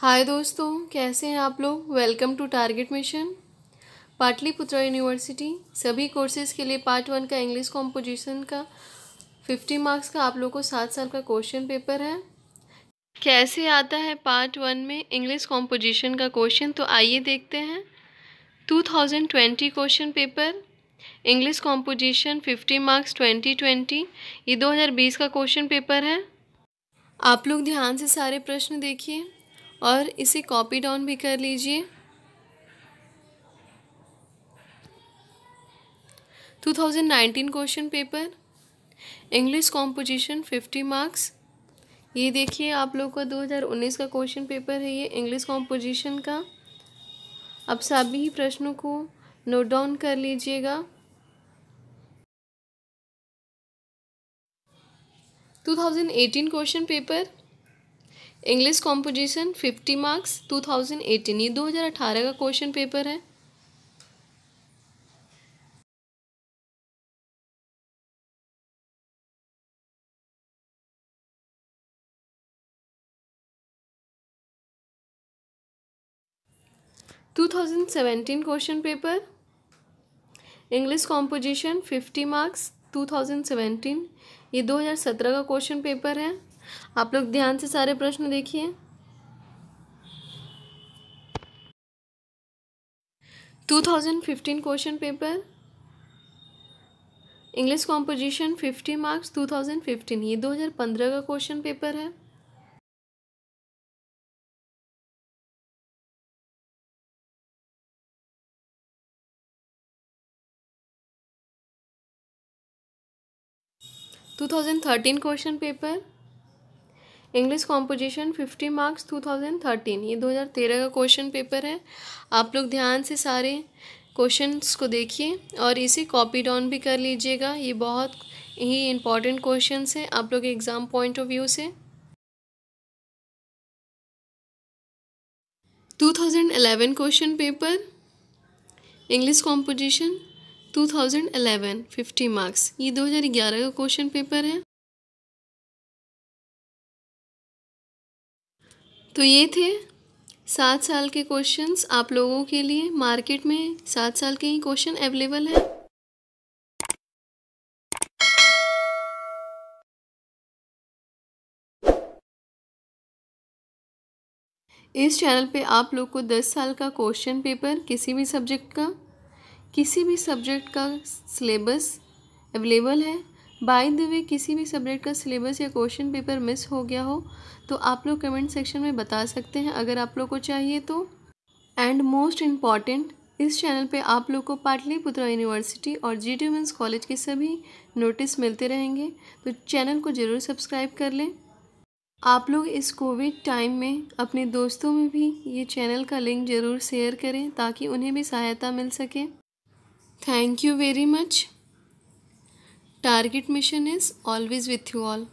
हाय दोस्तों कैसे हैं आप लोग welcome to target mission Pataliputra university सभी कोर्सेज़ के लिए पार्ट वन का इंग्लिश कॉम्पोजिशन का फिफ्टी मार्क्स का आप लोग को सात साल का क्वेश्चन पेपर है कैसे आता है पार्ट वन में इंग्लिश कॉम्पोजिशन का क्वेश्चन तो आइए देखते हैं two thousand twenty question paper English composition fifty marks twenty twenty ये दो हज़ार बीस का क्वेश्चन पेपर है आप लोग ध्यान से सारे प्रश्न देखिए और इसे कॉपी डाउन भी कर लीजिए 2019 question paper English composition 50 marks ये देखिए आप लोग का 2019 का क्वेश्चन पेपर है ये इंग्लिश कॉम्पोजिशन का अब सभी प्रश्नों को नोट डाउन कर लीजिएगा 2018 question paper English composition fifty marks two thousand eighteen ये दो हजार अठारह का क्वेश्चन पेपर है two thousand seventeen question paper English composition fifty marks two thousand seventeen ये दो हज़ार सत्रह का क्वेश्चन पेपर है आप लोग ध्यान से सारे प्रश्न देखिए two thousand fifteen question paper English composition fifty marks two thousand fifteen ये दो हज़ार पंद्रह का क्वेश्चन पेपर है two thousand thirteen question paper English composition fifty marks two thousand thirteen ये दो हज़ार तेरह का क्वेश्चन पेपर है आप लोग ध्यान से सारे क्वेश्चंस को देखिए और इसे कॉपी डाउन भी कर लीजिएगा ये बहुत ही इम्पॉर्टेंट क्वेश्चन है आप लोग एग्ज़ाम पॉइंट ऑफ व्यू से 2011 question paper English composition 2011 50 marks ये 2011 का क्वेश्चन पेपर है तो ये थे सात साल के क्वेश्चंस आप लोगों के लिए मार्केट में सात साल के ही क्वेश्चन अवेलेबल हैं इस चैनल पे आप लोग को दस साल का क्वेश्चन पेपर किसी भी सब्जेक्ट का किसी भी सब्जेक्ट का सिलेबस अवेलेबल है बाई द वे किसी भी सब्जेक्ट का सिलेबस या क्वेश्चन पेपर मिस हो गया हो तो आप लोग कमेंट सेक्शन में बता सकते हैं अगर आप लोग को चाहिए तो एंड मोस्ट इम्पॉर्टेंट इस चैनल पे आप लोग को पाटलिपुत्रा यूनिवर्सिटी और जी डी वुमेंस कॉलेज के सभी नोटिस मिलते रहेंगे तो चैनल को ज़रूर सब्सक्राइब कर लें आप लोग इस कोविड टाइम में अपने दोस्तों में भी ये चैनल का लिंक ज़रूर शेयर करें ताकि उन्हें भी सहायता मिल सके thank you very much Target mission is always with you all.